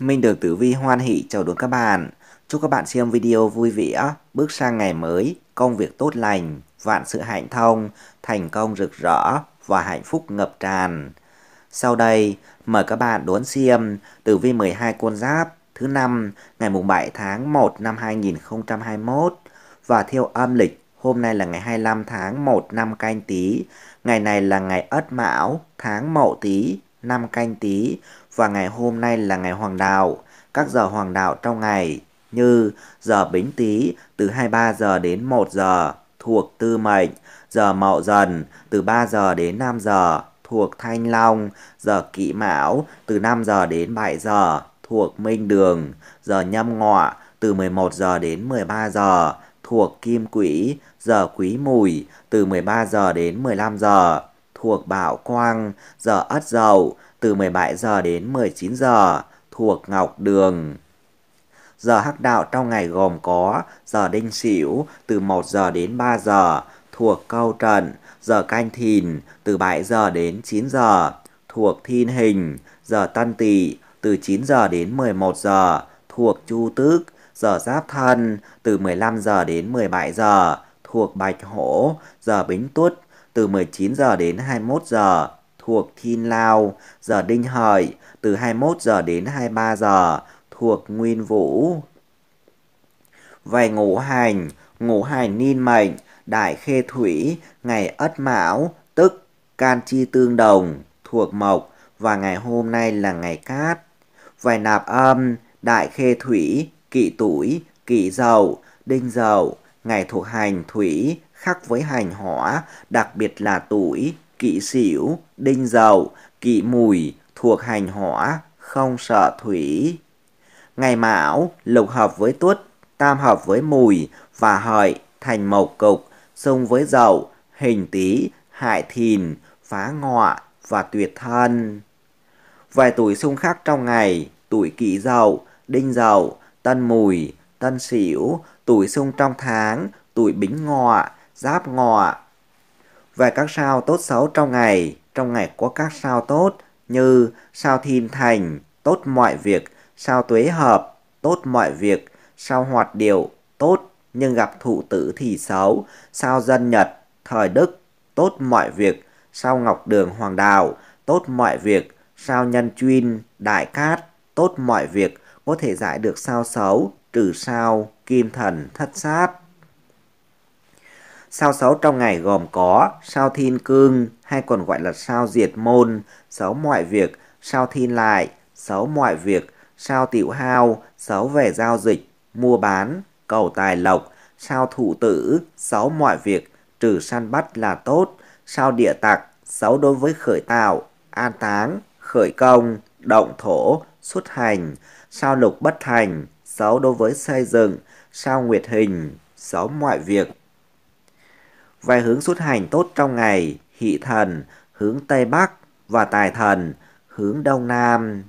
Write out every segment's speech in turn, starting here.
Minh được Tử Vi hoan hỷ chào đón các bạn. Chúc các bạn xem video vui vẻ, bước sang ngày mới, công việc tốt lành, vạn sự hạnh thông, thành công rực rỡ và hạnh phúc ngập tràn. Sau đây, mời các bạn đón xem Tử Vi 12 con giáp thứ năm ngày mùng 7 tháng 1 năm 2021 và theo âm lịch hôm nay là ngày 25 tháng 1 năm canh tí, ngày này là ngày Ất Mão, tháng Mậu Tý, năm canh Tý và ngày hôm nay là ngày hoàng đạo. Các giờ hoàng đạo trong ngày như giờ bính tý từ 23 giờ đến 1 giờ thuộc tư mệnh, giờ mậu dần từ 3 giờ đến 5 giờ thuộc thanh long, giờ kỵ mão từ 5 giờ đến 7 giờ thuộc minh đường, giờ nhâm ngọ từ 11 giờ đến 13 giờ thuộc kim quỹ, giờ quý mùi từ 13 giờ đến 15 giờ thuộc bảo quang, giờ ất dậu từ 17 giờ đến 19 giờ thuộc Ngọc Đường. Giờ hắc đạo trong ngày gồm có giờ đinh sửu từ 1 giờ đến 3 giờ thuộc câu trận, giờ canh thìn từ 7 giờ đến 9 giờ thuộc thiên hình, giờ tân tỵ từ 9 giờ đến 11 giờ thuộc chu tước, giờ giáp thân từ 15 giờ đến 17 giờ thuộc bạch hổ, giờ bính tuất từ 19 giờ đến 21 giờ thuộc thiên Lao, giờ Đinh Hợi, từ 21 giờ đến 23 giờ, thuộc Nguyên Vũ. Về ngũ hành, ngũ hành ninh mệnh, đại khê thủy, ngày Ất Mão, tức Can Chi Tương Đồng, thuộc Mộc, và ngày hôm nay là ngày Cát. Về nạp âm, đại khê thủy, kỵ tuổi, kỵ dậu, đinh dậu, ngày thuộc hành thủy, khắc với hành hỏa, đặc biệt là tuổi, kỵ xỉu, đinh dậu, kỵ mùi, thuộc hành hỏa, không sợ thủy. Ngày mão, lục hợp với tuất, tam hợp với mùi và hợi thành mộc cục, xung với dậu, hình tý, hại thìn, phá ngọ và tuyệt thân. Vài tuổi xung khắc trong ngày, tuổi kỵ dậu, đinh dậu, tân mùi, tân xỉu. tuổi xung trong tháng, tuổi bính ngọ, giáp ngọ, về các sao tốt xấu trong ngày. Trong ngày có các sao tốt như sao thiên thành, tốt mọi việc, sao tuế hợp, tốt mọi việc, sao hoạt điệu, tốt nhưng gặp thụ tử thì xấu, sao dân nhật, thời đức, tốt mọi việc, sao ngọc đường hoàng đạo, tốt mọi việc, sao nhân chuyên, đại cát, tốt mọi việc, có thể giải được sao xấu, trừ sao, kim thần, thất sát. Sao xấu trong ngày gồm có sao thiên cương hay còn gọi là sao diệt môn, xấu mọi việc, sao thiên lại, xấu mọi việc, sao tiểu hao, xấu về giao dịch, mua bán, cầu tài lộc, sao thụ tử, xấu mọi việc, trừ săn bắt là tốt, sao địa tặc, xấu đối với khởi tạo, an táng, khởi công, động thổ, xuất hành, sao lục bất thành, xấu đối với xây dựng, sao nguyệt hình, xấu mọi việc. Về hướng xuất hành tốt trong ngày, hị thần, hướng Tây Bắc và tài thần, hướng Đông Nam.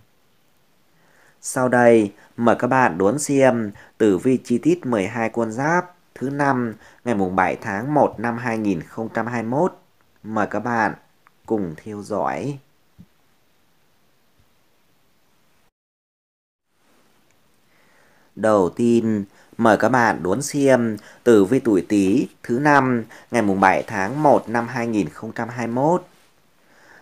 Sau đây, mời các bạn đốn xem tử vi chi tiết 12 con giáp thứ năm ngày mùng 7 tháng 1 năm 2021. Mời các bạn cùng theo dõi. Đầu tiên, Mời các bạn đón xem tử vi tuổi Tý thứ năm ngày mùng 7 tháng 1 năm 2021.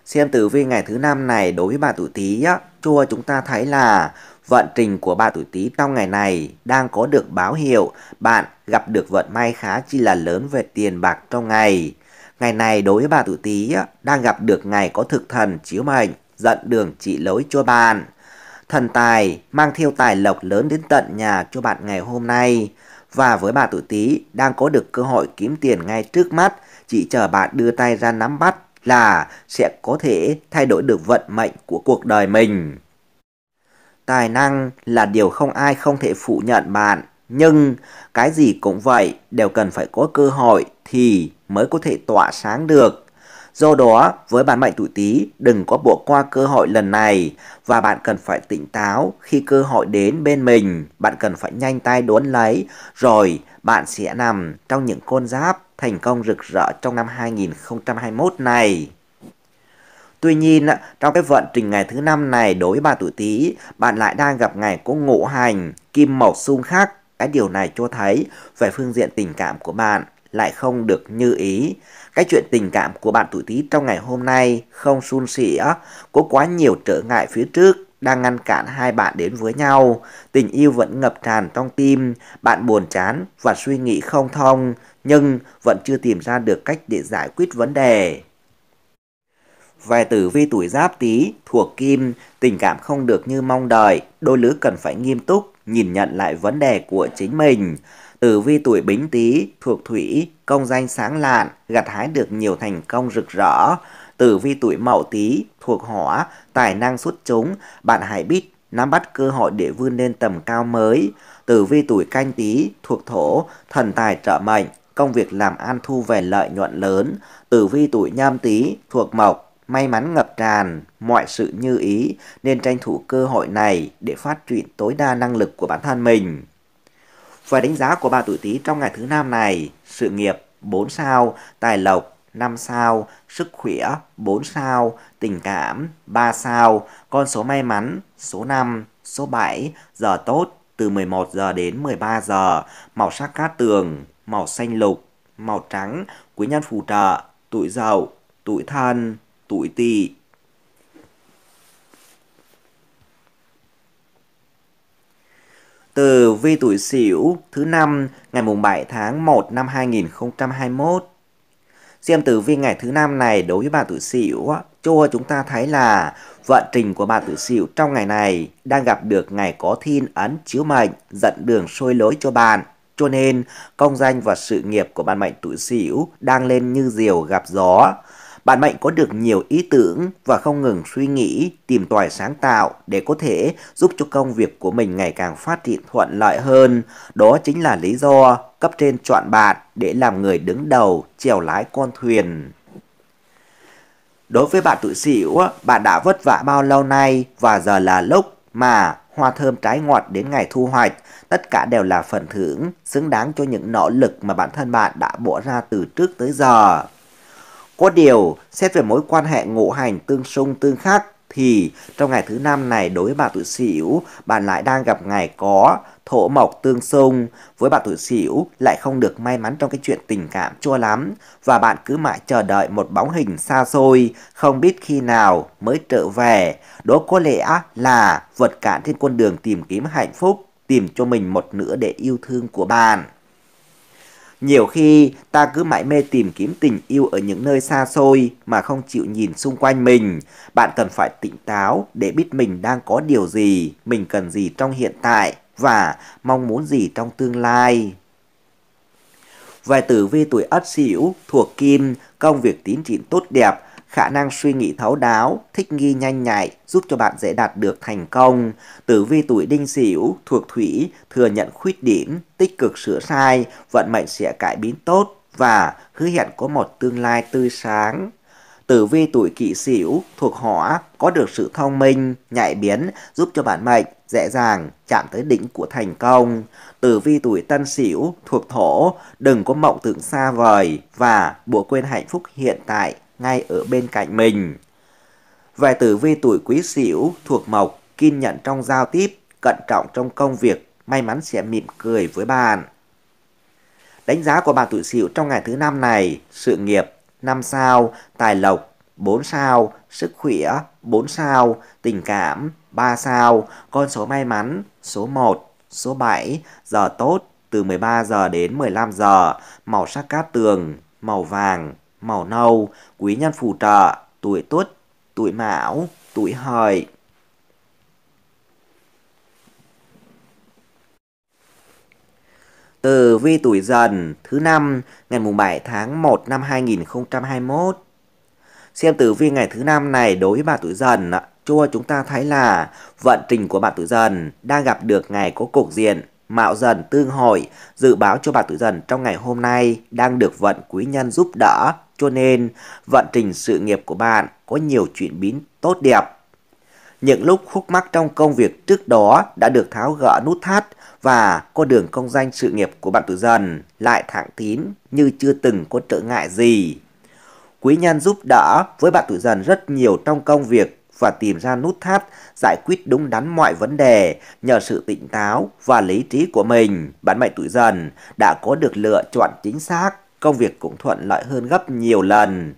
Xem tử vi ngày thứ năm này đối với bà tuổi Tý á, cho chúng ta thấy là vận trình của bà tuổi Tý trong ngày này đang có được báo hiệu bạn gặp được vận may khá chi là lớn về tiền bạc trong ngày. Ngày này đối với bà tuổi Tý á đang gặp được ngày có thực thần chiếu mệnh, dẫn đường chỉ lối cho bạn. Thần tài mang theo tài lộc lớn đến tận nhà cho bạn ngày hôm nay. Và với bà tuổi Tý đang có được cơ hội kiếm tiền ngay trước mắt, chỉ chờ bạn đưa tay ra nắm bắt là sẽ có thể thay đổi được vận mệnh của cuộc đời mình. Tài năng là điều không ai không thể phủ nhận bạn, nhưng cái gì cũng vậy, đều cần phải có cơ hội thì mới có thể tỏa sáng được. Do đó, với bản mệnh tuổi Tý, đừng có bỏ qua cơ hội lần này và bạn cần phải tỉnh táo khi cơ hội đến bên mình, bạn cần phải nhanh tay đón lấy rồi bạn sẽ nằm trong những con giáp thành công rực rỡ trong năm 2021 này. Tuy nhiên, trong cái vận trình ngày thứ năm này đối với bà tuổi Tý, bạn lại đang gặp ngày có ngũ hành, kim mộc xung khắc. Cái điều này cho thấy về phương diện tình cảm của bạn lại không được như ý. Cái chuyện tình cảm của bạn tuổi Tý trong ngày hôm nay không suôn sẻ, có quá nhiều trở ngại phía trước đang ngăn cản hai bạn đến với nhau. Tình yêu vẫn ngập tràn trong tim, bạn buồn chán và suy nghĩ không thông, nhưng vẫn chưa tìm ra được cách để giải quyết vấn đề. Về tử vi tuổi giáp tý thuộc kim, tình cảm không được như mong đợi, đôi lứa cần phải nghiêm túc, nhìn nhận lại vấn đề của chính mình. Tử vi tuổi bính tý thuộc thủy, công danh sáng lạn, gặt hái được nhiều thành công rực rỡ. Tử vi tuổi mậu tý thuộc hỏa, tài năng xuất chúng, bạn hãy biết nắm bắt cơ hội để vươn lên tầm cao mới. Tử vi tuổi canh tý thuộc thổ, thần tài trợ mệnh, công việc làm ăn thu về lợi nhuận lớn. Tử vi tuổi nhâm tý thuộc mộc, may mắn ngập tràn, mọi sự như ý nên tranh thủ cơ hội này để phát triển tối đa năng lực của bản thân mình. Và đánh giá của bà tuổi Tý trong ngày thứ năm này, sự nghiệp 4 sao, tài lộc 5 sao, sức khỏe 4 sao, tình cảm 3 sao, con số may mắn số 5, số 7, giờ tốt từ 11 giờ đến 13 giờ, màu sắc cát tường, màu xanh lục, màu trắng, quý nhân phù trợ, tuổi dậu, tuổi thân tuổi tỵ Từ vi tuổi Sửu thứ năm ngày mùng 7 tháng 1 năm 2021. Xem tử vi ngày thứ năm này đối với bà tuổi Sửu cho chúng ta thấy là vận trình của bà tuổi Sửu trong ngày này đang gặp được ngày có thiên ấn chiếu mệnh dẫn đường sôi lối cho bạn. Cho nên, công danh và sự nghiệp của bạn mệnh tuổi Sửu đang lên như diều gặp gió. Bạn mệnh có được nhiều ý tưởng và không ngừng suy nghĩ, tìm tòi sáng tạo để có thể giúp cho công việc của mình ngày càng phát triển thuận lợi hơn. Đó chính là lý do cấp trên chọn bạn để làm người đứng đầu, chèo lái con thuyền. Đối với bạn tuổi sửu bạn đã vất vả bao lâu nay và giờ là lúc mà hoa thơm trái ngọt đến ngày thu hoạch, tất cả đều là phần thưởng xứng đáng cho những nỗ lực mà bản thân bạn đã bỏ ra từ trước tới giờ. Có điều, xét về mối quan hệ ngũ hành tương xung tương khắc thì trong ngày thứ năm này đối với bạn tuổi Sửu, bạn lại đang gặp ngày có thổ mộc tương xung, với bạn tuổi Sửu lại không được may mắn trong cái chuyện tình cảm chua lắm và bạn cứ mãi chờ đợi một bóng hình xa xôi, không biết khi nào mới trở về. Đó có lẽ là vật cản trên con đường tìm kiếm hạnh phúc, tìm cho mình một nửa để yêu thương của bạn. Nhiều khi ta cứ mãi mê tìm kiếm tình yêu ở những nơi xa xôi mà không chịu nhìn xung quanh mình. Bạn cần phải tỉnh táo để biết mình đang có điều gì, mình cần gì trong hiện tại và mong muốn gì trong tương lai. Về tử vi tuổi Ất Sửu thuộc Kim, công việc tín triển tốt đẹp, khả năng suy nghĩ thấu đáo, thích nghi nhanh nhạy giúp cho bạn dễ đạt được thành công. Tử vi tuổi đinh sửu thuộc thủy thừa nhận khuyết điểm, tích cực sửa sai, vận mệnh sẽ cải biến tốt và hứa hẹn có một tương lai tươi sáng. Tử vi tuổi kỷ sửu thuộc hỏa có được sự thông minh, nhạy biến giúp cho bản mệnh dễ dàng chạm tới đỉnh của thành công. Tử vi tuổi tân sửu thuộc thổ đừng có mộng tưởng xa vời và bỏ quên hạnh phúc hiện tại ngay ở bên cạnh mình. Vài tử vi tuổi quý sửu thuộc mộc, kiên nhẫn trong giao tiếp, cẩn trọng trong công việc, may mắn sẽ mỉm cười với bạn. Đánh giá của bạn tuổi sửu trong ngày thứ năm này, sự nghiệp 5 sao, tài lộc 4 sao, sức khỏe 4 sao, tình cảm 3 sao, con số may mắn số 1, số 7, giờ tốt từ 13 giờ đến 15 giờ, màu sắc cát tường, màu vàng, màu nâu, quý nhân phù trợ, tuổi tuất, tuổi mão, tuổi hợi. Từ vi tuổi dần thứ năm ngày mùng 7 tháng 1 năm 2021. Xem tử vi ngày thứ năm này đối với bạn tuổi dần cho chúng ta thấy là vận trình của bạn tuổi dần đang gặp được ngày có cục diện Mạo dần tương hội, dự báo cho bạn tuổi dần trong ngày hôm nay đang được vận quý nhân giúp đỡ, cho nên vận trình sự nghiệp của bạn có nhiều chuyển biến tốt đẹp. Những lúc khúc mắc trong công việc trước đó đã được tháo gỡ nút thắt và con đường công danh sự nghiệp của bạn tuổi dần lại thẳng tín như chưa từng có trở ngại gì. Quý nhân giúp đỡ với bạn tuổi dần rất nhiều trong công việc và tìm ra nút thắt giải quyết đúng đắn mọi vấn đề nhờ sự tỉnh táo và lý trí của mình. Bán mệnh tuổi dần đã có được lựa chọn chính xác, công việc cũng thuận lợi hơn gấp nhiều lần.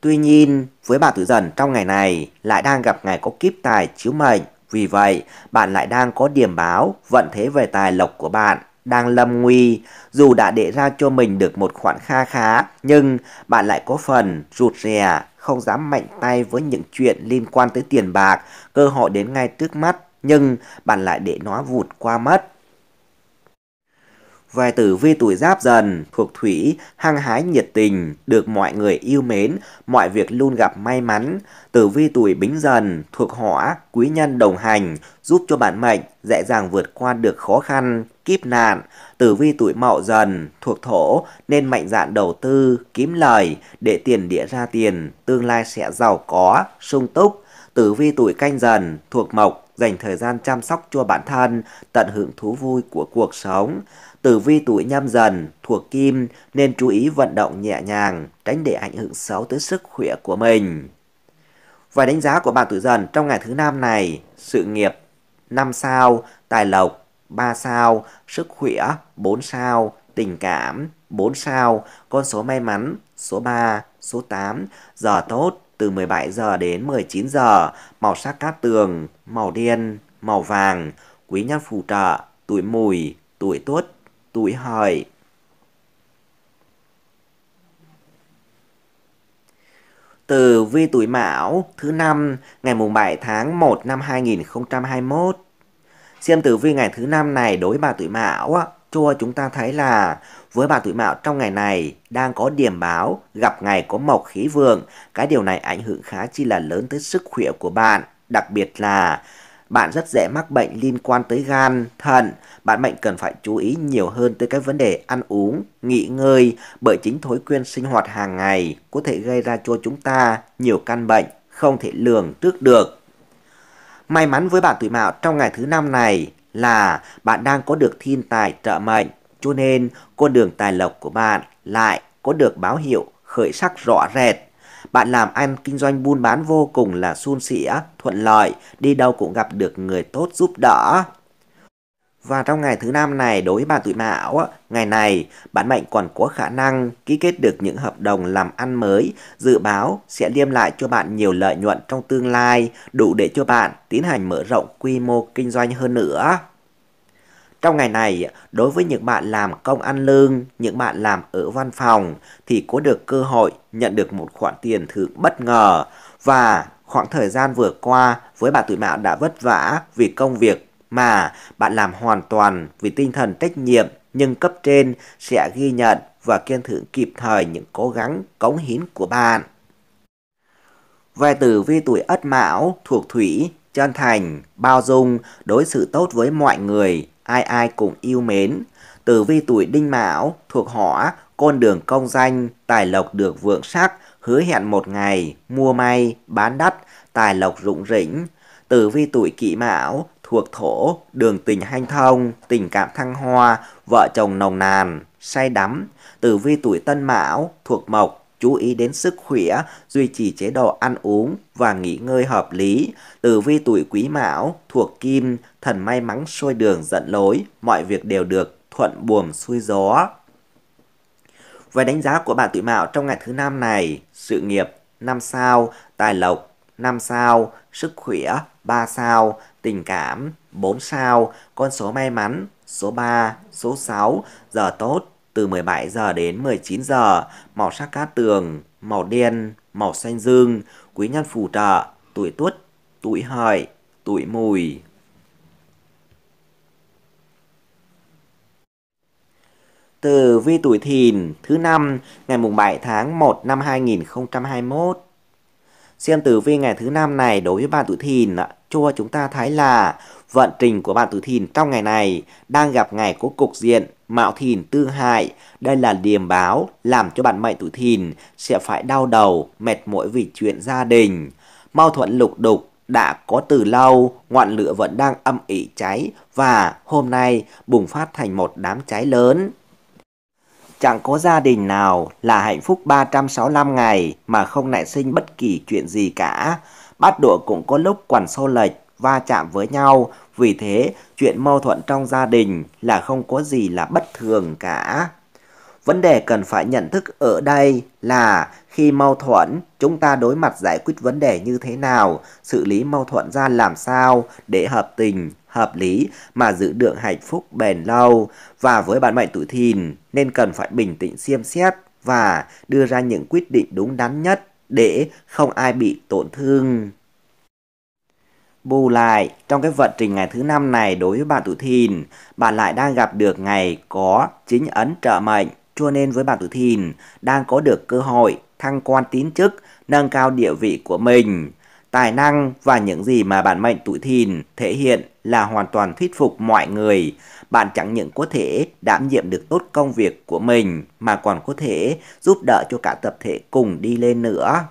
Tuy nhiên, với bà tuổi dần trong ngày này lại đang gặp ngày có kiếp tài chiếu mệnh. Vì vậy, bạn lại đang có điểm báo vận thế về tài lộc của bạn đang lâm nguy. Dù đã để ra cho mình được một khoản kha khá, nhưng bạn lại có phần rụt rè, không dám mạnh tay với những chuyện liên quan tới tiền bạc, cơ hội đến ngay trước mắt, nhưng bạn lại để nó vụt qua mất. Vài tử vi tuổi giáp dần, thuộc thủy, hăng hái nhiệt tình, được mọi người yêu mến, mọi việc luôn gặp may mắn. Tử vi tuổi bính dần, thuộc hỏa, quý nhân đồng hành, giúp cho bạn mệnh dễ dàng vượt qua được khó khăn, kiếp nạn. Tử vi tuổi mậu dần, thuộc thổ, nên mạnh dạn đầu tư, kiếm lời, để tiền địa ra tiền, tương lai sẽ giàu có, sung túc. Tử vi tuổi canh dần, thuộc mộc, dành thời gian chăm sóc cho bản thân, tận hưởng thú vui của cuộc sống. Tử vi tuổi nhâm dần thuộc kim nên chú ý vận động nhẹ nhàng, tránh để ảnh hưởng xấu tới sức khỏe của mình. Và đánh giá của bạn tuổi dần trong ngày thứ năm này, sự nghiệp 5 sao, tài lộc 3 sao, sức khỏe 4 sao, tình cảm 4 sao, con số may mắn số 3, số 8, giờ tốt từ 17 giờ đến 19 giờ, màu sắc cát tường, màu đen, màu vàng, quý nhân phù trợ, tuổi mùi, tuổi tuất, tuổi hợi. Từ vi tuổi Mão thứ năm ngày mùng 7 tháng 1 năm 2021. Xem tử vi ngày thứ năm này đối với bà tuổi Mão á cho chúng ta thấy là với bà tuổi Mão trong ngày này đang có điểm báo gặp ngày có mộc khí vượng, cái điều này ảnh hưởng khá chi là lớn tới sức khỏe của bạn, đặc biệt là bạn rất dễ mắc bệnh liên quan tới gan, thận. Bạn bệnh cần phải chú ý nhiều hơn tới các vấn đề ăn uống, nghỉ ngơi bởi chính thói quen sinh hoạt hàng ngày có thể gây ra cho chúng ta nhiều căn bệnh không thể lường trước được. May mắn với bạn tuổi mạo trong ngày thứ năm này là bạn đang có được thiên tài trợ mệnh, cho nên con đường tài lộc của bạn lại có được báo hiệu khởi sắc rõ rệt. Bạn làm ăn kinh doanh buôn bán vô cùng là suôn sẻ, thuận lợi, đi đâu cũng gặp được người tốt giúp đỡ. Và trong ngày thứ năm này đối với bạn tuổi mão, ngày này bạn mệnh còn có khả năng ký kết được những hợp đồng làm ăn mới, dự báo sẽ đem lại cho bạn nhiều lợi nhuận trong tương lai, đủ để cho bạn tiến hành mở rộng quy mô kinh doanh hơn nữa. Trong ngày này, đối với những bạn làm công ăn lương, những bạn làm ở văn phòng thì có được cơ hội nhận được một khoản tiền thưởng bất ngờ và khoảng thời gian vừa qua với bạn tuổi mão đã vất vả vì công việc mà bạn làm hoàn toàn vì tinh thần trách nhiệm nhưng cấp trên sẽ ghi nhận và khen thưởng kịp thời những cố gắng cống hiến của bạn. Về tử vi tuổi Ất Mão thuộc Thủy, chân thành, bao dung, đối xử tốt với mọi người, ai ai cũng yêu mến. Tử vi tuổi đinh mão thuộc hỏa, con đường công danh, tài lộc được vượng sắc, hứa hẹn một ngày, mua may, bán đắt, tài lộc rụng rỉnh. Tử vi tuổi kỷ mão thuộc thổ, đường tình hanh thông, tình cảm thăng hoa, vợ chồng nồng nàn, say đắm. Tử vi tuổi tân mão thuộc mộc, chú ý đến sức khỏe, duy trì chế độ ăn uống và nghỉ ngơi hợp lý. từ vi tuổi quý mão, thuộc kim, thần may mắn sôi đường dẫn lối, mọi việc đều được thuận buồm xuôi gió. Về đánh giá của bạn tuổi mão trong ngày thứ năm này, sự nghiệp 5 sao, tài lộc 5 sao, sức khỏe 3 sao, tình cảm 4 sao, con số may mắn số 3, số 6, giờ tốt từ 17 giờ đến 19 giờ, màu sắc cát tường, màu đen, màu xanh dương, quý nhân phù trợ, tuổi tuất, tuổi hợi, tuổi mùi. Từ vi tuổi thìn thứ năm ngày mùng 7 tháng 1 năm 2021. Xem tử vi ngày thứ năm này đối với bạn tuổi thìn cho chúng ta thấy là vận trình của bạn tuổi thìn trong ngày này đang gặp ngày có cục diện Mạo thìn tương hại, đây là điềm báo làm cho bạn mệnh tuổi thìn sẽ phải đau đầu, mệt mỏi vì chuyện gia đình. Mâu thuẫn lục đục đã có từ lâu, ngọn lửa vẫn đang âm ỉ cháy và hôm nay bùng phát thành một đám cháy lớn. Chẳng có gia đình nào là hạnh phúc 365 ngày mà không nảy sinh bất kỳ chuyện gì cả. Bát đũa cũng có lúc quằn xô lệch, va chạm với nhau vì thế, chuyện mâu thuẫn trong gia đình là không có gì là bất thường cả. Vấn đề cần phải nhận thức ở đây là khi mâu thuẫn, chúng ta đối mặt giải quyết vấn đề như thế nào, xử lý mâu thuẫn ra làm sao để hợp tình, hợp lý mà giữ được hạnh phúc bền lâu. Và với bạn mệnh tuổi thìn nên cần phải bình tĩnh xem xét và đưa ra những quyết định đúng đắn nhất để không ai bị tổn thương. Bù lại, trong cái vận trình ngày thứ năm này đối với bạn tuổi thìn, bạn lại đang gặp được ngày có chính ấn trợ mệnh, cho nên với bạn tuổi thìn đang có được cơ hội thăng quan tín chức, nâng cao địa vị của mình. Tài năng và những gì mà bạn mệnh tuổi thìn thể hiện là hoàn toàn thuyết phục mọi người. Bạn chẳng những có thể đảm nhiệm được tốt công việc của mình mà còn có thể giúp đỡ cho cả tập thể cùng đi lên nữa.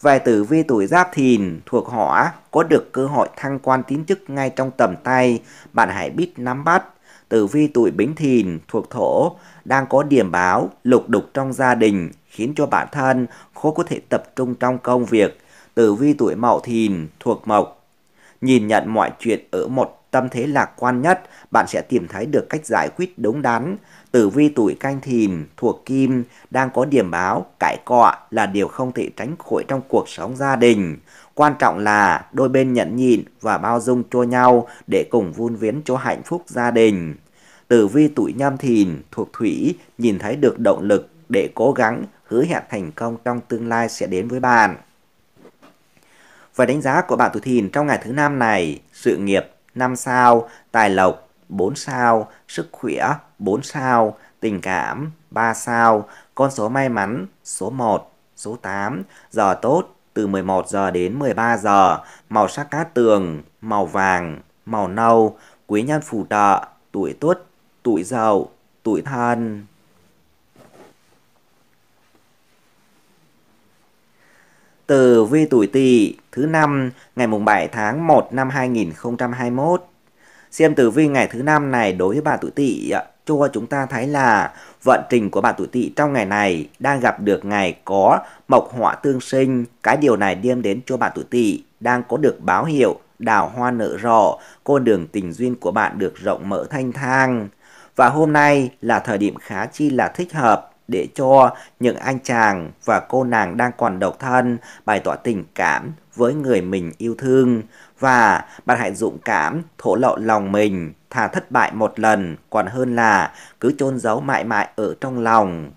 Vài tử vi tuổi Giáp Thìn thuộc họ có được cơ hội thăng quan tiến chức ngay trong tầm tay, bạn hãy biết nắm bắt. Tử vi tuổi Bính Thìn thuộc Thổ đang có điểm báo lục đục trong gia đình khiến cho bản thân khó có thể tập trung trong công việc. Tử vi tuổi Mậu Thìn thuộc Mộc nhìn nhận mọi chuyện ở một tâm thế lạc quan nhất, bạn sẽ tìm thấy được cách giải quyết đúng đắn. Tử vi tuổi canh thìn thuộc kim đang có điểm báo cãi cọ là điều không thể tránh khỏi trong cuộc sống gia đình. Quan trọng là đôi bên nhận nhịn và bao dung cho nhau để cùng vun viễn cho hạnh phúc gia đình. Tử vi tuổi nhâm thìn thuộc thủy nhìn thấy được động lực để cố gắng hứa hẹn thành công trong tương lai sẽ đến với bạn. Và đánh giá của bạn tuổi thìn trong ngày thứ năm này, sự nghiệp 5 sao, tài lộc 4 sao, sức khỏe 4 sao, tình cảm 3 sao, con số may mắn số 1, số 8, giờ tốt từ 11 giờ đến 13 giờ, màu sắc cát tường, màu vàng, màu nâu, quý nhân phù trợ, tuổi tuất, tuổi dậu, tuổi thân. tử vi tuổi Tỵ thứ năm ngày mùng 7 tháng 1 năm 2021. Xem tử vi ngày thứ năm này đối với bà tuổi Tỵ cho chúng ta thấy là vận trình của bà tuổi Tỵ trong ngày này đang gặp được ngày có mộc họa tương sinh, cái điều này đem đến cho bà tuổi Tỵ đang có được báo hiệu đào hoa nở rộ, con đường tình duyên của bạn được rộng mở thanh thang. Và hôm nay là thời điểm khá chi là thích hợp để cho những anh chàng và cô nàng đang còn độc thân bày tỏ tình cảm với người mình yêu thương và bạn hãy dũng cảm thổ lộ lòng mình thà thất bại một lần còn hơn là cứ chôn giấu mãi mãi ở trong lòng.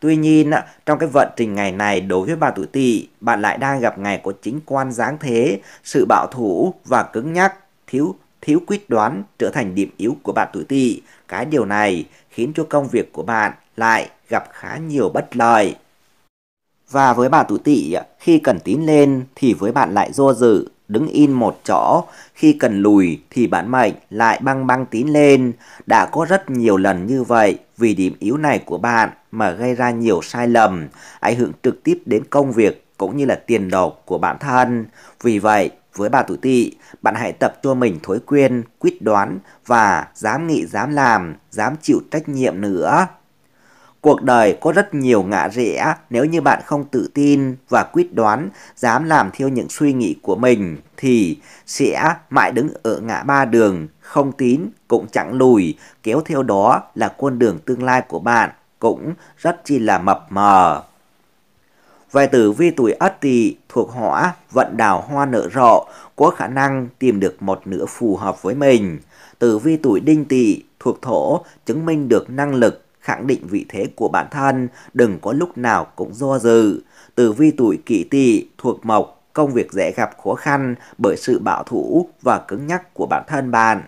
Tuy nhiên, trong cái vận trình ngày này đối với bà tuổi tỵ, bạn lại đang gặp ngày của chính quan giáng thế, sự bạo thủ và cứng nhắc, thiếu thiếu quyết đoán trở thành điểm yếu của bạn tuổi tỵ. Cái điều này khiến cho công việc của bạn lại gặp khá nhiều bất lợi. Và với bà tụ tị, khi cần tín lên thì với bạn lại do dự, đứng in một chỗ, khi cần lùi thì bản mệnh lại băng băng tín lên. Đã có rất nhiều lần như vậy vì điểm yếu này của bạn mà gây ra nhiều sai lầm, ảnh hưởng trực tiếp đến công việc cũng như là tiền đồ của bản thân. Vì vậy, với bà tuổi tỵ, bạn hãy tập cho mình thối quen, quyết đoán và dám nghĩ dám làm, dám chịu trách nhiệm nữa. Cuộc đời có rất nhiều ngã rẽ nếu như bạn không tự tin và quyết đoán dám làm theo những suy nghĩ của mình thì sẽ mãi đứng ở ngã ba đường, không tín cũng chẳng lùi, kéo theo đó là con đường tương lai của bạn cũng rất chi là mập mờ. Vài tử vi tuổi Ất Tỵ thuộc hỏa vận đào hoa nở rộ, có khả năng tìm được một nửa phù hợp với mình. Tử vi tuổi Đinh Tỵ thuộc thổ chứng minh được năng lực khẳng định vị thế của bản thân, đừng có lúc nào cũng do dự. Tử vi tuổi kỷ tỵ thuộc mộc, công việc dễ gặp khó khăn bởi sự bảo thủ và cứng nhắc của bản thân bạn.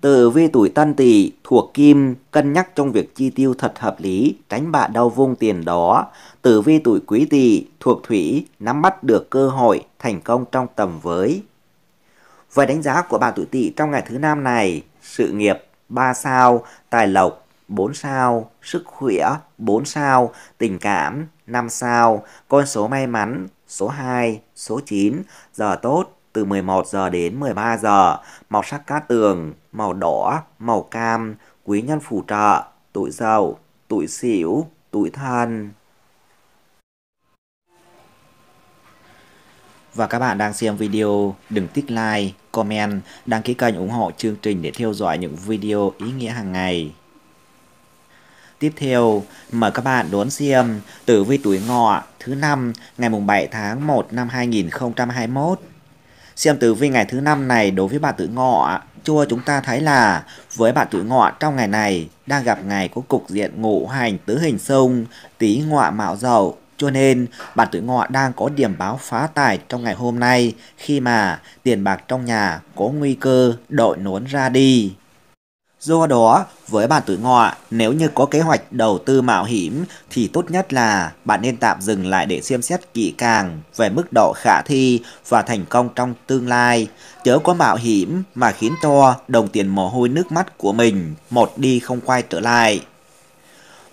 Tử vi tuổi tân tỵ thuộc kim, cân nhắc trong việc chi tiêu thật hợp lý, tránh bạn đau vung tiền đó. Tử vi tuổi quý tỵ thuộc thủy, nắm bắt được cơ hội, thành công trong tầm với. Về đánh giá của bạn tuổi tỵ trong ngày thứ năm này, sự nghiệp 3 sao, tài lộc 4 sao, sức khỏe 4 sao, tình cảm 5 sao, con số may mắn số 2, số 9, giờ tốt từ 11 giờ đến 13 giờ, màu sắc cát tường, màu đỏ, màu cam, quý nhân phù trợ, tuổi dậu, tuổi sửu, tuổi thân. Và các bạn đang xem video, đừng tích like, comment, đăng ký kênh ủng hộ chương trình để theo dõi những video ý nghĩa hàng ngày. Tiếp theo, mời các bạn đón xem tử vi tuổi ngọ thứ năm ngày mùng 7 tháng 1 năm 2021. Xem tử vi ngày thứ năm này đối với bạn tuổi ngọ, chua chúng ta thấy là với bạn tuổi ngọ trong ngày này đang gặp ngày có cục diện ngũ hành tứ hình xung, tí ngọ mạo dậu cho nên bạn tuổi ngọ đang có điểm báo phá tài trong ngày hôm nay khi mà tiền bạc trong nhà có nguy cơ đội nón ra đi. Do đó, với bạn tuổi ngọ, nếu như có kế hoạch đầu tư mạo hiểm thì tốt nhất là bạn nên tạm dừng lại để xem xét kỹ càng về mức độ khả thi và thành công trong tương lai. Chớ có mạo hiểm mà khiến cho đồng tiền mồ hôi nước mắt của mình một đi không quay trở lại.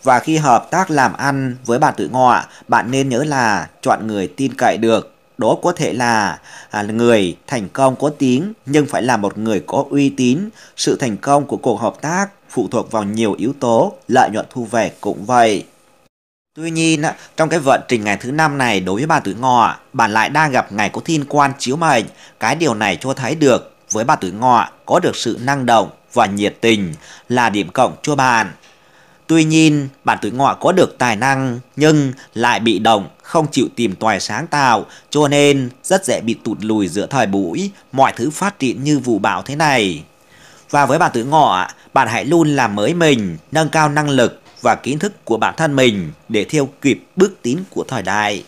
Và khi hợp tác làm ăn với bạn tuổi ngọ, bạn nên nhớ là chọn người tin cậy được đó có thể là à, người thành công có tiếng nhưng phải là một người có uy tín. Sự thành công của cuộc hợp tác phụ thuộc vào nhiều yếu tố, lợi nhuận thu về cũng vậy. Tuy nhiên, trong cái vận trình ngày thứ năm này đối với bà tuổi ngọ, bạn lại đang gặp ngày có thiên quan chiếu mệnh. Cái điều này cho thấy được với bà tuổi ngọ có được sự năng động và nhiệt tình là điểm cộng cho bạn. Tuy nhiên, bản tuổi ngọ có được tài năng nhưng lại bị động, không chịu tìm tòi sáng tạo, cho nên rất dễ bị tụt lùi giữa thời buổi, mọi thứ phát triển như vụ bão thế này. Và với bản tuổi ngọ, bạn hãy luôn làm mới mình, nâng cao năng lực và kiến thức của bản thân mình để theo kịp bước tiến của thời đại.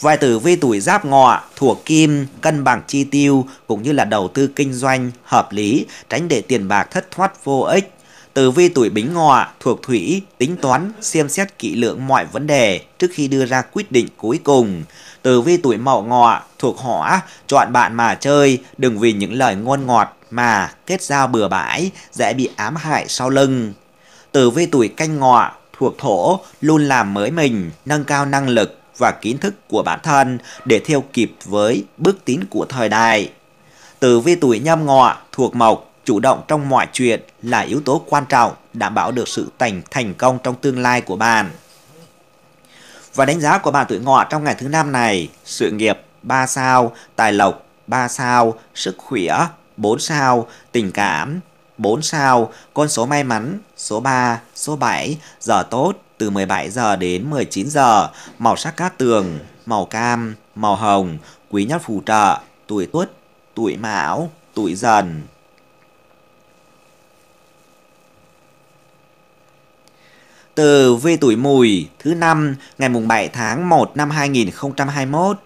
Vài tử vi tuổi giáp ngọ, thuộc kim, cân bằng chi tiêu cũng như là đầu tư kinh doanh hợp lý, tránh để tiền bạc thất thoát vô ích Tử vi tuổi Bính Ngọ thuộc thủy, tính toán, xem xét kỹ lưỡng mọi vấn đề trước khi đưa ra quyết định cuối cùng. Tử vi tuổi Mậu Ngọ thuộc hỏa, chọn bạn mà chơi, đừng vì những lời ngon ngọt mà kết giao bừa bãi, dễ bị ám hại sau lưng. Tử vi tuổi Canh Ngọ thuộc thổ, luôn làm mới mình, nâng cao năng lực và kiến thức của bản thân để theo kịp với bước tiến của thời đại. Tử vi tuổi Nhâm Ngọ thuộc mộc, chủ động trong mọi chuyện là yếu tố quan trọng đảm bảo được sự thành thành công trong tương lai của bạn. Và đánh giá của bạn tuổi ngọ trong ngày thứ năm này, sự nghiệp 3 sao, tài lộc 3 sao, sức khỏe 4 sao, tình cảm 4 sao, con số may mắn số 3, số 7, giờ tốt từ 17 giờ đến 19 giờ, màu sắc cát tường, màu cam, màu hồng, quý nhất phù trợ, tuổi tuất, tuổi mão, tuổi dần. từ vi tuổi mùi thứ năm ngày mùng 7 tháng 1 năm 2021.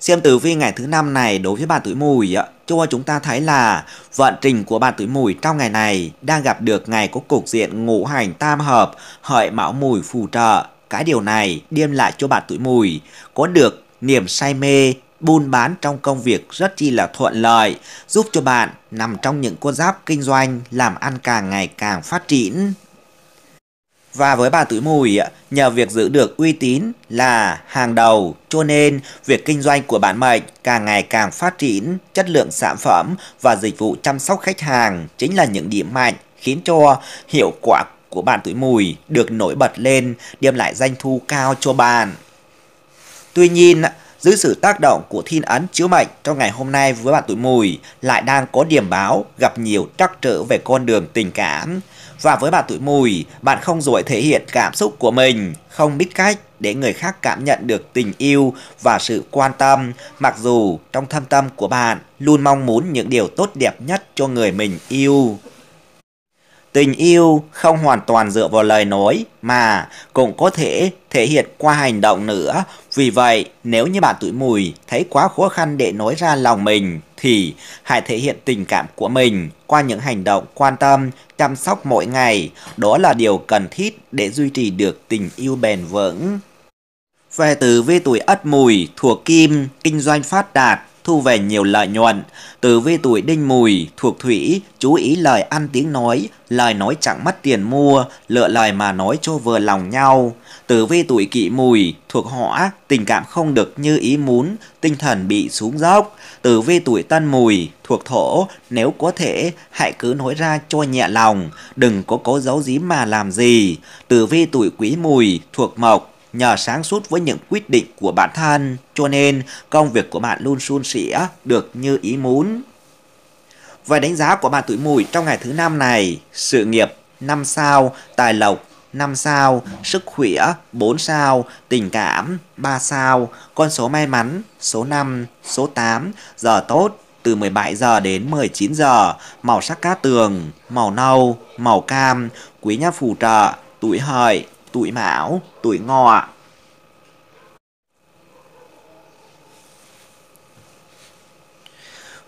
Xem tử vi ngày thứ năm này đối với bạn tuổi mùi cho chúng ta thấy là vận trình của bạn tuổi mùi trong ngày này đang gặp được ngày có cục diện ngũ hành tam hợp hợi mão mùi phù trợ. Cái điều này đem lại cho bạn tuổi mùi có được niềm say mê buôn bán trong công việc rất chi là thuận lợi, giúp cho bạn nằm trong những con giáp kinh doanh làm ăn càng ngày càng phát triển. Và với bà Túi Mùi, nhờ việc giữ được uy tín là hàng đầu, cho nên việc kinh doanh của bạn Mệnh càng ngày càng phát triển, chất lượng sản phẩm và dịch vụ chăm sóc khách hàng chính là những điểm mạnh khiến cho hiệu quả của bạn Túi Mùi được nổi bật lên, đem lại doanh thu cao cho bạn. Tuy nhiên, dưới sự tác động của thiên ấn chiếu mệnh trong ngày hôm nay với bạn tuổi mùi lại đang có điểm báo gặp nhiều trắc trở về con đường tình cảm. Và với bạn tuổi mùi, bạn không giỏi thể hiện cảm xúc của mình, không biết cách để người khác cảm nhận được tình yêu và sự quan tâm, mặc dù trong thâm tâm của bạn luôn mong muốn những điều tốt đẹp nhất cho người mình yêu. Tình yêu không hoàn toàn dựa vào lời nói mà cũng có thể thể hiện qua hành động nữa. Vì vậy, nếu như bạn tuổi mùi thấy quá khó khăn để nói ra lòng mình thì hãy thể hiện tình cảm của mình qua những hành động quan tâm, chăm sóc mỗi ngày. Đó là điều cần thiết để duy trì được tình yêu bền vững. Về từ vi tuổi Ất Mùi, thuộc Kim, kinh doanh phát đạt, thu về nhiều lợi nhuận. Từ vi tuổi đinh mùi, thuộc thủy, chú ý lời ăn tiếng nói, lời nói chẳng mất tiền mua, lựa lời mà nói cho vừa lòng nhau. Tử vi tuổi kỵ mùi, thuộc hỏa, tình cảm không được như ý muốn, tinh thần bị xuống dốc. Tử vi tuổi tân mùi, thuộc thổ, nếu có thể, hãy cứ nói ra cho nhẹ lòng, đừng có cố giấu dím mà làm gì. Tử vi tuổi quý mùi, thuộc mộc, nhờ sáng suốt với những quyết định của bản thân, cho nên công việc của bạn luôn suôn sẻ, được như ý muốn. Về đánh giá của bạn tuổi mùi trong ngày thứ năm này, sự nghiệp 5 sao, tài lộc 5 sao, sức khỏe 4 sao, tình cảm 3 sao, con số may mắn số 5, số 8, giờ tốt từ 17 giờ đến 19 giờ, màu sắc cát tường, màu nâu, màu cam, quý nhân phù trợ, tuổi hợi tuổi mão, tuổi ngọ.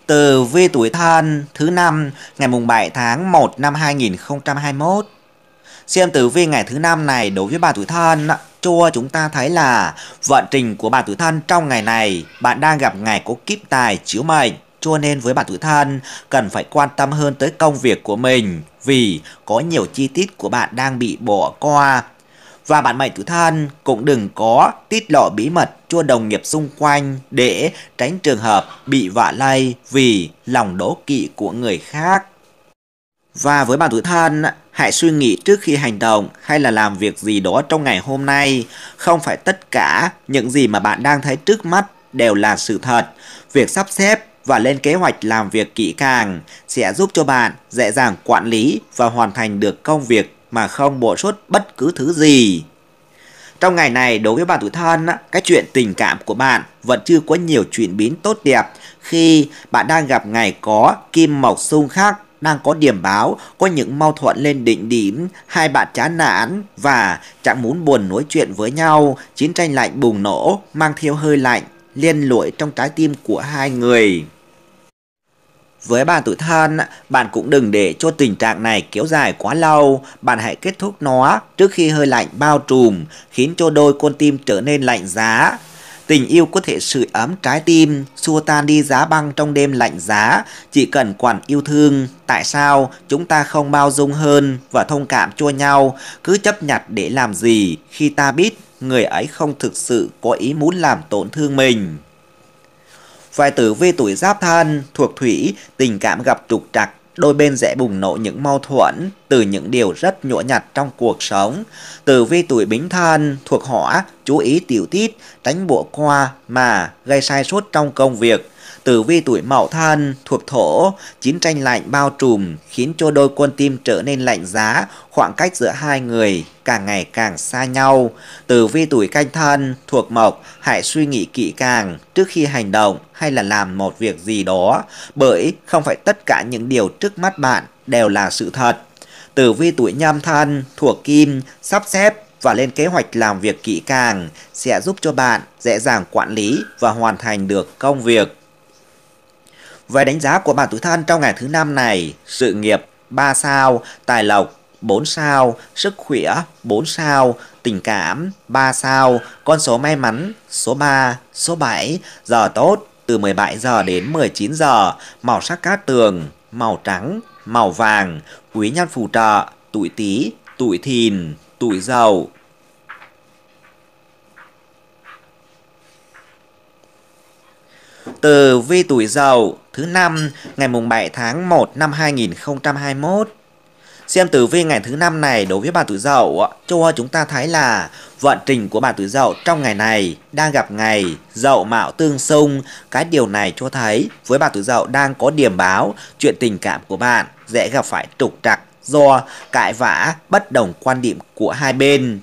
Từ vi tuổi thân thứ năm ngày mùng 7 tháng 1 năm 2021. Xem tử vi ngày thứ năm này đối với bà tuổi thân cho chúng ta thấy là vận trình của bà tuổi thân trong ngày này bạn đang gặp ngày có kiếp tài chiếu mệnh cho nên với bà tuổi thân cần phải quan tâm hơn tới công việc của mình vì có nhiều chi tiết của bạn đang bị bỏ qua và bạn mày tứ thân cũng đừng có tiết lộ bí mật cho đồng nghiệp xung quanh để tránh trường hợp bị vạ lây vì lòng đố kỵ của người khác. Và với bạn tứ thân, hãy suy nghĩ trước khi hành động hay là làm việc gì đó trong ngày hôm nay. Không phải tất cả những gì mà bạn đang thấy trước mắt đều là sự thật. Việc sắp xếp và lên kế hoạch làm việc kỹ càng sẽ giúp cho bạn dễ dàng quản lý và hoàn thành được công việc mà không bổ suốt bất cứ thứ gì. Trong ngày này, đối với bạn tuổi thân, cái chuyện tình cảm của bạn vẫn chưa có nhiều chuyện biến tốt đẹp khi bạn đang gặp ngày có kim mộc xung khắc đang có điểm báo, có những mâu thuẫn lên đỉnh điểm, hai bạn chán nản và chẳng muốn buồn nói chuyện với nhau, chiến tranh lạnh bùng nổ, mang theo hơi lạnh, liên lụi trong trái tim của hai người. Với bạn tuổi thân, bạn cũng đừng để cho tình trạng này kéo dài quá lâu, bạn hãy kết thúc nó trước khi hơi lạnh bao trùm, khiến cho đôi con tim trở nên lạnh giá. Tình yêu có thể sưởi ấm trái tim, xua tan đi giá băng trong đêm lạnh giá, chỉ cần quản yêu thương. Tại sao chúng ta không bao dung hơn và thông cảm cho nhau, cứ chấp nhặt để làm gì khi ta biết người ấy không thực sự có ý muốn làm tổn thương mình. Vài tử vi tuổi giáp thân, thuộc thủy, tình cảm gặp trục trặc, đôi bên dễ bùng nổ những mâu thuẫn từ những điều rất nhỏ nhặt trong cuộc sống. Tử vi tuổi bính thân, thuộc hỏa, chú ý tiểu tiết, tránh bộ qua mà gây sai sót trong công việc Tử vi tuổi mậu thân thuộc thổ, chiến tranh lạnh bao trùm khiến cho đôi quân tim trở nên lạnh giá, khoảng cách giữa hai người càng ngày càng xa nhau. Tử vi tuổi canh thân thuộc mộc, hãy suy nghĩ kỹ càng trước khi hành động hay là làm một việc gì đó, bởi không phải tất cả những điều trước mắt bạn đều là sự thật. Tử vi tuổi nhâm thân thuộc kim, sắp xếp và lên kế hoạch làm việc kỹ càng sẽ giúp cho bạn dễ dàng quản lý và hoàn thành được công việc. Về đánh giá của bản tuổi thân trong ngày thứ năm này, sự nghiệp 3 sao, tài lộc 4 sao, sức khỏe 4 sao, tình cảm 3 sao, con số may mắn số 3, số 7, giờ tốt từ 17 giờ đến 19 giờ, màu sắc cát tường, màu trắng, màu vàng, quý nhân phù trợ, tuổi tí, tuổi thìn, tuổi dậu, Tử vi tuổi dậu thứ năm ngày mùng 7 tháng 1 năm 2021. Xem tử vi ngày thứ năm này đối với bà tuổi dậu cho chúng ta thấy là vận trình của bà tuổi dậu trong ngày này đang gặp ngày dậu mạo tương xung. Cái điều này cho thấy với bà tuổi dậu đang có điểm báo chuyện tình cảm của bạn dễ gặp phải trục trặc do cãi vã bất đồng quan điểm của hai bên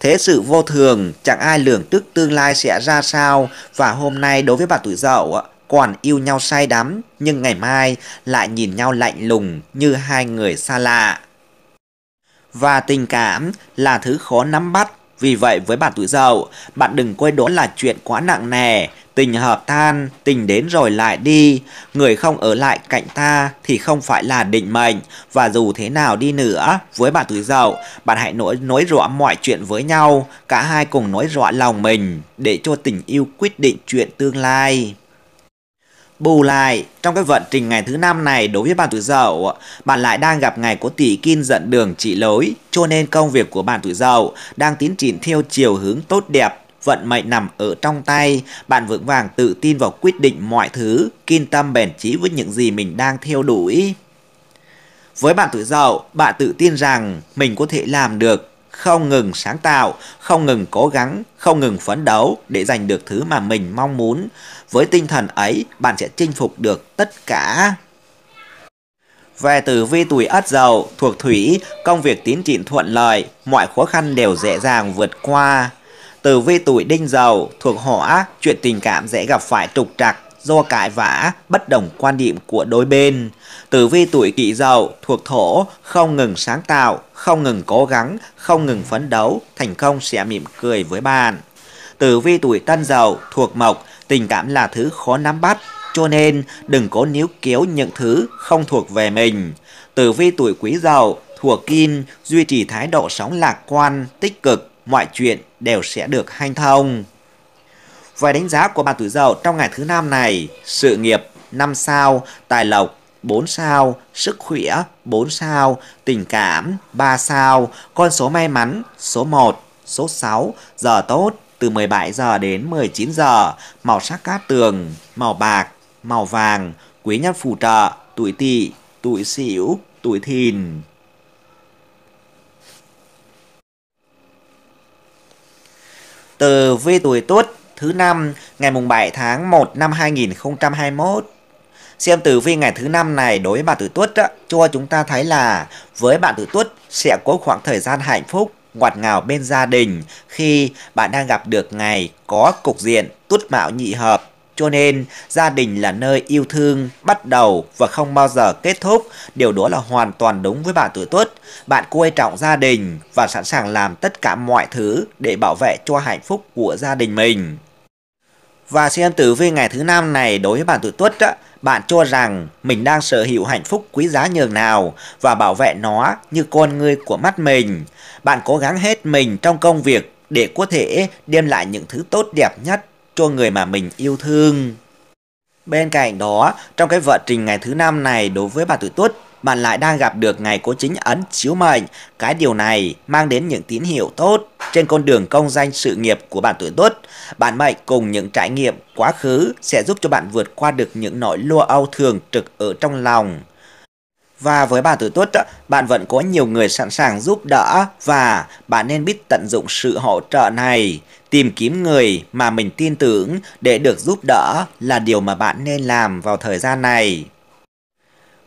Thế sự vô thường, chẳng ai lường trước tương lai sẽ ra sao và hôm nay đối với bà tuổi dậu còn yêu nhau say đắm nhưng ngày mai lại nhìn nhau lạnh lùng như hai người xa lạ. Và tình cảm là thứ khó nắm bắt vì vậy với bạn tuổi dậu, bạn đừng quên đó là chuyện quá nặng nề, Tình hợp than, tình đến rồi lại đi, người không ở lại cạnh ta thì không phải là định mệnh. Và dù thế nào đi nữa, với bạn tuổi dậu, bạn hãy nói, nói rõ mọi chuyện với nhau, cả hai cùng nói rõ lòng mình để cho tình yêu quyết định chuyện tương lai. Bù lại, trong cái vận trình ngày thứ năm này đối với bạn tuổi dậu, bạn lại đang gặp ngày của tỷ kim dẫn đường chỉ lối, cho nên công việc của bạn tuổi dậu đang tiến triển theo chiều hướng tốt đẹp vận mệnh nằm ở trong tay, bạn vững vàng tự tin vào quyết định mọi thứ, kiên tâm bền chí với những gì mình đang theo đuổi. Với bạn tuổi Dậu, bạn tự tin rằng mình có thể làm được, không ngừng sáng tạo, không ngừng cố gắng, không ngừng phấn đấu để giành được thứ mà mình mong muốn. Với tinh thần ấy, bạn sẽ chinh phục được tất cả. Về tử vi tuổi Ất Dậu thuộc Thủy, công việc tiến triển thuận lợi, mọi khó khăn đều dễ dàng vượt qua. Tử vi tuổi đinh dầu thuộc hỏa, chuyện tình cảm dễ gặp phải trục trặc do cãi vã, bất đồng quan điểm của đôi bên. Tử vi tuổi kỷ dậu thuộc thổ, không ngừng sáng tạo, không ngừng cố gắng, không ngừng phấn đấu, thành công sẽ mỉm cười với bạn. Tử vi tuổi tân dậu thuộc mộc, tình cảm là thứ khó nắm bắt, cho nên đừng cố níu kéo những thứ không thuộc về mình. Tử vi tuổi quý dậu thuộc kim, duy trì thái độ sống lạc quan, tích cực, mọi chuyện đều sẽ được hanh thông. Về đánh giá của bà tuổi dậu trong ngày thứ năm này, sự nghiệp 5 sao, tài lộc 4 sao, sức khỏe 4 sao, tình cảm 3 sao, con số may mắn số 1, số 6, giờ tốt từ 17 giờ đến 19 giờ, màu sắc cát tường, màu bạc, màu vàng, quý nhân phù trợ, tuổi tỵ, tuổi sửu, tuổi thìn. từ vi tuổi Tuất thứ năm ngày mùng 7 tháng 1 năm 2021. Xem tử vi ngày thứ năm này đối với bạn tử Tuất á, cho chúng ta thấy là với bạn tuổi Tuất sẽ có khoảng thời gian hạnh phúc ngọt ngào bên gia đình khi bạn đang gặp được ngày có cục diện tuất mạo nhị hợp cho nên, gia đình là nơi yêu thương, bắt đầu và không bao giờ kết thúc. Điều đó là hoàn toàn đúng với bạn tuổi tuất. Bạn coi trọng gia đình và sẵn sàng làm tất cả mọi thứ để bảo vệ cho hạnh phúc của gia đình mình. Và xem tử vi ngày thứ năm này đối với bạn tuổi tuất bạn cho rằng mình đang sở hữu hạnh phúc quý giá nhường nào và bảo vệ nó như con người của mắt mình. Bạn cố gắng hết mình trong công việc để có thể đem lại những thứ tốt đẹp nhất cho người mà mình yêu thương. Bên cạnh đó, trong cái vận trình ngày thứ năm này đối với bà tuổi tuất, bạn lại đang gặp được ngày cố chính ấn chiếu mệnh. Cái điều này mang đến những tín hiệu tốt trên con đường công danh sự nghiệp của bạn tuổi tuất. Bạn mệnh cùng những trải nghiệm quá khứ sẽ giúp cho bạn vượt qua được những nỗi lo âu thường trực ở trong lòng. Và với bạn tuổi tuất, bạn vẫn có nhiều người sẵn sàng giúp đỡ và bạn nên biết tận dụng sự hỗ trợ này. Tìm kiếm người mà mình tin tưởng để được giúp đỡ là điều mà bạn nên làm vào thời gian này.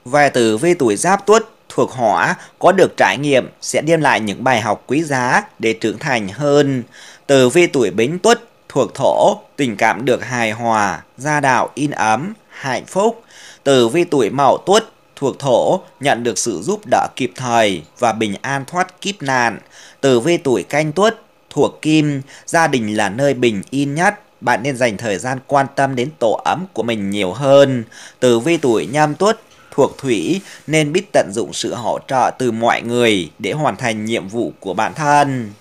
Về tử vi tuổi giáp tuất thuộc hỏa có được trải nghiệm sẽ đem lại những bài học quý giá để trưởng thành hơn. Tử vi tuổi bính tuất thuộc thổ, tình cảm được hài hòa, gia đạo in ấm, hạnh phúc. Tử vi tuổi mậu tuất thuộc thổ nhận được sự giúp đỡ kịp thời và bình an thoát kiếp nạn. Tử vi tuổi canh tuất thuộc Kim, gia đình là nơi bình yên nhất. Bạn nên dành thời gian quan tâm đến tổ ấm của mình nhiều hơn. từ vi tuổi nhâm tuất thuộc thủy nên biết tận dụng sự hỗ trợ từ mọi người để hoàn thành nhiệm vụ của bản thân.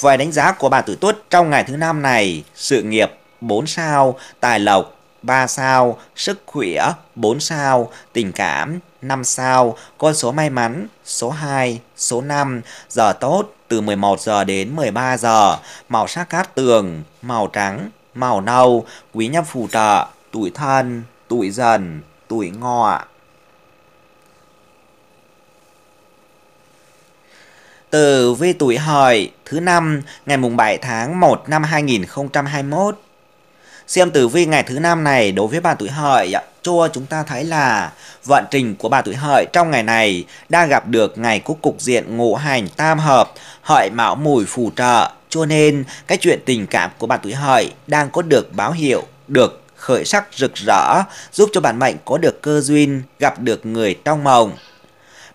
Vài đánh giá của bạn tử tuất trong ngày thứ năm này, sự nghiệp 4 sao, tài lộc 3 sao, sức khỏe 4 sao, tình cảm 5 sao, con số may mắn, số 2, số 5, giờ tốt từ 11 giờ đến 13 giờ, màu sắc cát tường, màu trắng, màu nâu, quý nhân phù trợ, tuổi thân, tuổi dần, tuổi ngọ. Từ vi tuổi hợi thứ năm ngày mùng 7 tháng 1 năm 2021 Xem tử vi ngày thứ năm này đối với bà tuổi hợi cho chúng ta thấy là vận trình của bà tuổi hợi trong ngày này đang gặp được ngày cúc cục diện ngũ hành tam hợp, hợi mão mùi phù trợ. Cho nên cái chuyện tình cảm của bà tuổi hợi đang có được báo hiệu, được khởi sắc rực rỡ, giúp cho bạn mệnh có được cơ duyên, gặp được người trong mộng.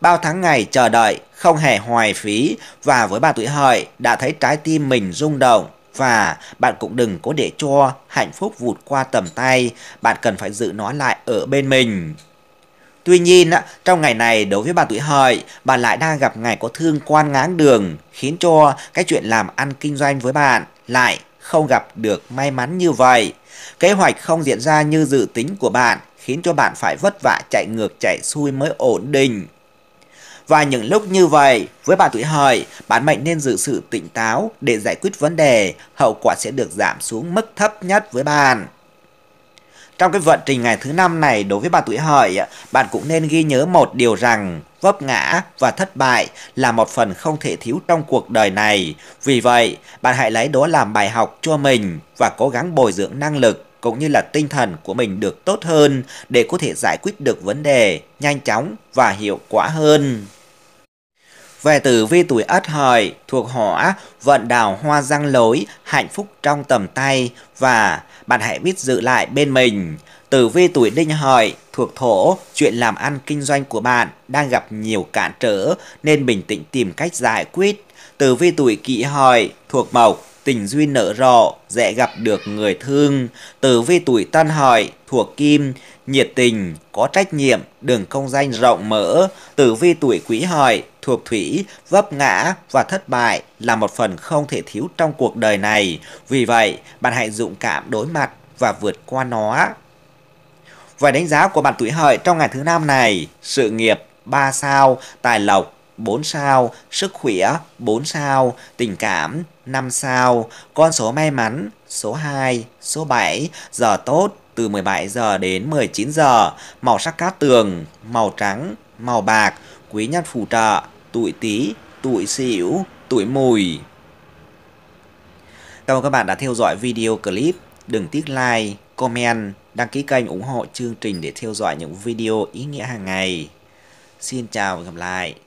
Bao tháng ngày chờ đợi, không hề hoài phí và với bà tuổi hợi đã thấy trái tim mình rung động, và bạn cũng đừng có để cho hạnh phúc vụt qua tầm tay, bạn cần phải giữ nó lại ở bên mình. Tuy nhiên, trong ngày này đối với bạn tuổi hợi, bạn lại đang gặp ngày có thương quan ngáng đường, khiến cho cái chuyện làm ăn kinh doanh với bạn lại không gặp được may mắn như vậy. Kế hoạch không diễn ra như dự tính của bạn, khiến cho bạn phải vất vả chạy ngược chạy xuôi mới ổn định. Và những lúc như vậy, với bạn tuổi hợi, bạn mệnh nên giữ sự tỉnh táo để giải quyết vấn đề, hậu quả sẽ được giảm xuống mức thấp nhất với bạn. Trong cái vận trình ngày thứ năm này đối với bạn tuổi hợi, bạn cũng nên ghi nhớ một điều rằng vấp ngã và thất bại là một phần không thể thiếu trong cuộc đời này. Vì vậy, bạn hãy lấy đó làm bài học cho mình và cố gắng bồi dưỡng năng lực cũng như là tinh thần của mình được tốt hơn để có thể giải quyết được vấn đề nhanh chóng và hiệu quả hơn. Về tử vi tuổi Ất Hợi thuộc hỏa, vận đào hoa răng lối, hạnh phúc trong tầm tay và bạn hãy biết giữ lại bên mình. Tử vi tuổi Đinh Hợi thuộc thổ, chuyện làm ăn kinh doanh của bạn đang gặp nhiều cản trở nên bình tĩnh tìm cách giải quyết. Tử vi tuổi Kỷ Hợi thuộc mộc, tình duy nở rộ, dễ gặp được người thương, tử vi tuổi tan hỏi, thuộc kim, nhiệt tình, có trách nhiệm, đường công danh rộng mở, tử vi tuổi quý hợi, thuộc thủy, vấp ngã và thất bại là một phần không thể thiếu trong cuộc đời này. Vì vậy, bạn hãy dũng cảm đối mặt và vượt qua nó. Và đánh giá của bạn tuổi hợi trong ngày thứ năm này, sự nghiệp 3 sao, tài lộc 4 sao, sức khỏe 4 sao, tình cảm 5 sao, con số may mắn số 2, số 7, giờ tốt từ 17 giờ đến 19 giờ, màu sắc cát tường, màu trắng, màu bạc, quý nhân phù trợ, tuổi Tý, tuổi Sửu, tuổi Mùi. Cảm ơn các bạn đã theo dõi video clip, đừng tiếc like, comment, đăng ký kênh ủng hộ chương trình để theo dõi những video ý nghĩa hàng ngày. Xin chào và gặp lại.